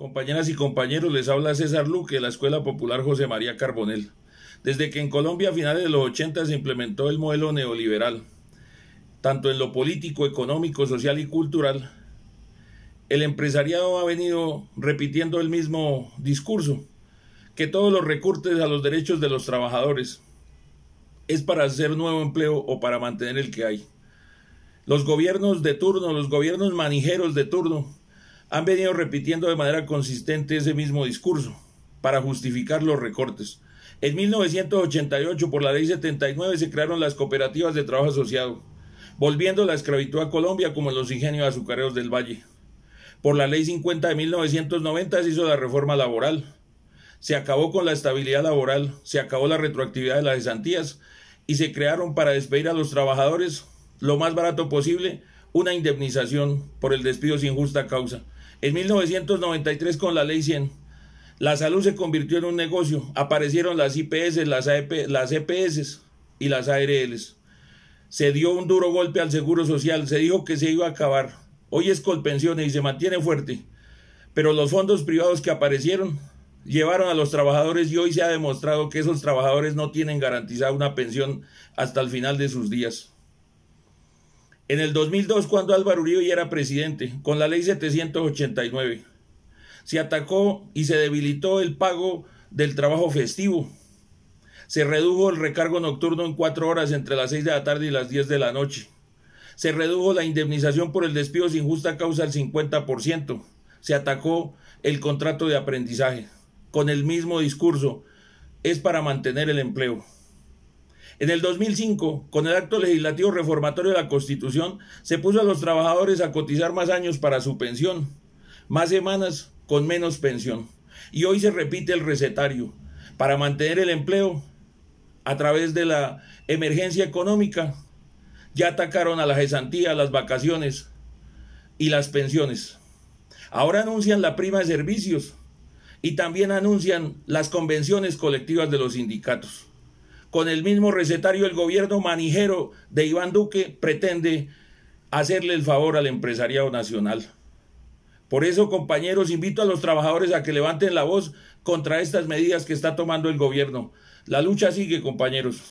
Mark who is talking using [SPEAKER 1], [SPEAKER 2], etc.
[SPEAKER 1] Compañeras y compañeros, les habla César Luque de la Escuela Popular José María Carbonel. Desde que en Colombia a finales de los 80 se implementó el modelo neoliberal, tanto en lo político, económico, social y cultural, el empresariado ha venido repitiendo el mismo discurso, que todos los recortes a los derechos de los trabajadores es para hacer nuevo empleo o para mantener el que hay. Los gobiernos de turno, los gobiernos manijeros de turno, han venido repitiendo de manera consistente ese mismo discurso para justificar los recortes. En 1988, por la ley 79, se crearon las cooperativas de trabajo asociado, volviendo la esclavitud a Colombia como en los ingenios azucareros del Valle. Por la ley 50 de 1990 se hizo la reforma laboral. Se acabó con la estabilidad laboral, se acabó la retroactividad de las desantías y se crearon para despedir a los trabajadores lo más barato posible una indemnización por el despido sin justa causa. En 1993 con la ley 100, la salud se convirtió en un negocio. Aparecieron las IPS, las, AEP, las EPS y las ARLs. Se dio un duro golpe al Seguro Social, se dijo que se iba a acabar. Hoy es Colpensiones y se mantiene fuerte. Pero los fondos privados que aparecieron llevaron a los trabajadores y hoy se ha demostrado que esos trabajadores no tienen garantizada una pensión hasta el final de sus días en el 2002 cuando Álvaro Uribe ya era presidente, con la ley 789. Se atacó y se debilitó el pago del trabajo festivo. Se redujo el recargo nocturno en cuatro horas entre las seis de la tarde y las diez de la noche. Se redujo la indemnización por el despido sin justa causa al 50%. Se atacó el contrato de aprendizaje. Con el mismo discurso, es para mantener el empleo. En el 2005, con el acto legislativo reformatorio de la Constitución, se puso a los trabajadores a cotizar más años para su pensión, más semanas con menos pensión. Y hoy se repite el recetario para mantener el empleo a través de la emergencia económica. Ya atacaron a la cesantía, las vacaciones y las pensiones. Ahora anuncian la prima de servicios y también anuncian las convenciones colectivas de los sindicatos con el mismo recetario el gobierno manijero de Iván Duque pretende hacerle el favor al empresariado nacional. Por eso, compañeros, invito a los trabajadores a que levanten la voz contra estas medidas que está tomando el gobierno. La lucha sigue, compañeros.